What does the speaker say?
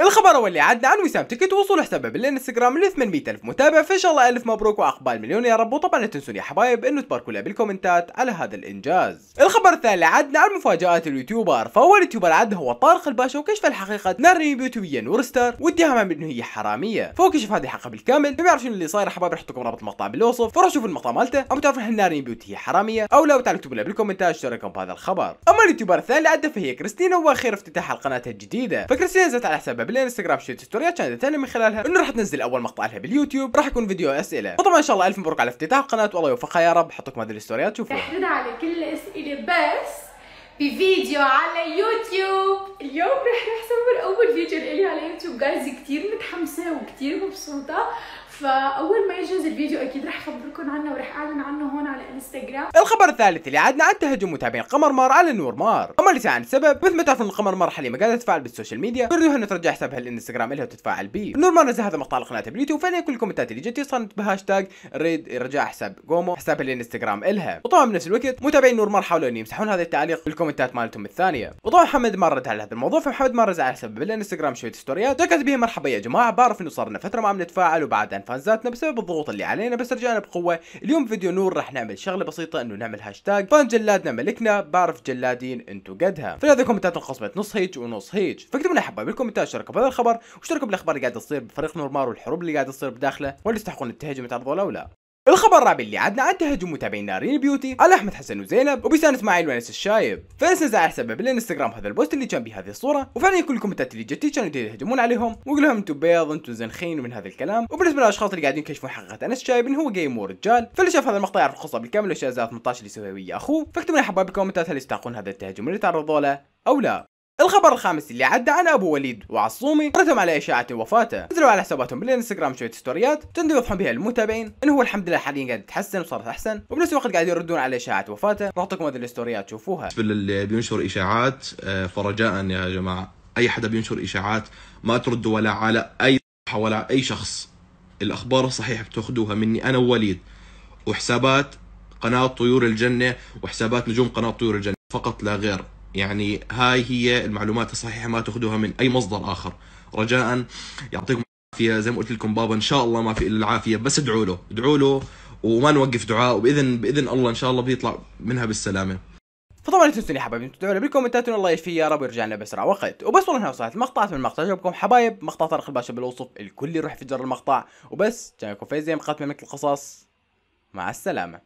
الخبر هو اللي عدنا عن وسام تيكت وصول حسابه بالانستغرام ل 800 الف متابع فان شاء الله الف مبروك واقبال مليون يا رب وطبعا لا تنسون يا حبايب انه تباركوا له بالكومنتات على هذا الانجاز الخبر الثاني عدنا عن مفاجات اليوتيوبر فاول يوتيوبر عدنا هو طارق الباشا وكشف الحقيقه نارين يوتيوبيا نورستر واتهمها بانه هي حراميه فهو كشف هذه الحقيقه بالكامل يعرف يعرفون اللي صاير حبايب راح لكم رابط المقطع بالوصف فروحوا شوفوا المقطع مالته او تعرفوا هل نارين بيوتي هي حراميه او لا وتعالوا اكتبوا له بالكومنتات رايكم بهذا الخبر اما اليوتيوبر الثاني اللي فهي كريستينا واخيرا افتتاح قناتها الجديده فكريستينا نزلت على حساب بالانستغرام شو توتوريات كانت ثاني من خلالها انه راح تنزل اول مقطع لها باليوتيوب راح يكون فيديو اسئله وطبعا ان شاء الله الف مبروك على افتتاح القناه والله يوفقها يا رب بحطكم هذه الستوريات شوفوها تحرد على كل الاسئله بس بفيديو على يوتيوب اليوم رح نحسب اول فيديو لي على يوتيوب جايز كثير متحمسه وكثير مبسوطه فاول ما يجوز الفيديو اكيد رح اخبركم عنه ورح اعلن عنه هون على انستغرام الخبر الثالث اللي عدنا عن تهجم متابعين قمر مار على نور مار اما اللي عن السبب مثل ما تعرفون قمر مار حاليا ما قاعده تتفاعل بالسوشيال ميديا يريدوها انه ترجع حسابها الانستغرام لها وتتفاعل بيه نور مار نزل هذا المقطع على قناتها باليوتيوب فانا كل الكومنتات اللي جت صارت بهاشتاج ريد رجع حساب جومو حسابها الانستغرام الها وطبعا بنفس الوقت متابعين نور مار حاولوا ان يمسحون هذا التعليق بالكومنتات مالتهم الثانيه وطبعا محمد مار رد على هذا الموضوع فمحمد مار رد على حساب الانستغرام شويه ستوريات ذكرت به مرحبا يا جماعه بعرف انه صار لنا فتره ما عم نتفاعل وبعد فانزاتنا بسبب الضغوط اللي علينا بس رجعنا بقوه اليوم فيديو نور راح نعمل شغله بسيطه انه نعمل هاشتاج فان جلادنا ملكنا بعرف جلادين انتو قدها في هذا الكومنتات انقسمت نص هيج ونص هيج فاكتبوا لنا حبايب بالكومنتات شاركوا بهذا الخبر واشتركوا بالاخبار اللي قاعده تصير بفريق نورمار والحروب اللي قاعده تصير بداخله ولا يستحقون التهجم يتعرضوا له ولا الخبر الرابع اللي عدنا عن تهجم متابعين نارين بيوتي على احمد حسن وزينب وبسان اسماعيل وانس الشايب فانس نزع سبب بالانستغرام هذا البوست اللي كان به هذه الصوره وفعلا كل الكومنتات اللي جت كانوا يهجمون عليهم ويقول لهم انتم بيض انتم زنخين ومن هذا الكلام وبالنسبه للاشخاص اللي قاعدين يكشفون حقيقه انس الشايب انه هو جيم ورجال فاللي شاف هذا المقطع يعرف القصه بالكامل والاشياء 18 اللي سويها ويا اخوه فاكتبوا لي حبايب بالكومنتات هل يستحقون هذا التهجم اللي تعرضوا له او لا الخبر الخامس اللي عدى عن ابو وليد وعصومي رتم على اشاعه وفاته نزلوا على حساباتهم بالانستغرام شويه ستوريات تندوا يضحون بها المتابعين انه هو الحمد لله حاليا قاعد يتحسن وصارت احسن وبنفس الوقت قاعد يردون على اشاعه وفاته نعطيكم هذه الستوريات شوفوها بالنسبه اللي بينشر اشاعات آه، فرجاء يا جماعه اي حدا بينشر اشاعات ما تردوا ولا على اي صفحه ولا اي شخص الاخبار الصحيحه بتاخذوها مني انا ووليد وحسابات قناه طيور الجنه وحسابات نجوم قناه طيور الجنه فقط لا غير يعني هاي هي المعلومات الصحيحه ما تاخذوها من اي مصدر اخر رجاء يعطيكم العافيه زي ما قلت لكم بابا ان شاء الله ما في الا العافيه بس ادعوا له ادعوا له وما نوقف دعاء وباذن باذن الله ان شاء الله بيطلع منها بالسلامه فطبعا لا تنسوا يا حبايبي تدعوا لي بالكومنتات ان الله يشفيه يا رب ويرجع لنا باسرع وقت وبس والله وصلت المقطع من المقطع عجبكم حبايب مقطع طارق الباشا بالوصف الكل يروح في جر المقطع وبس جايكم فايز فيزي مقاطع ملك القصص مع السلامه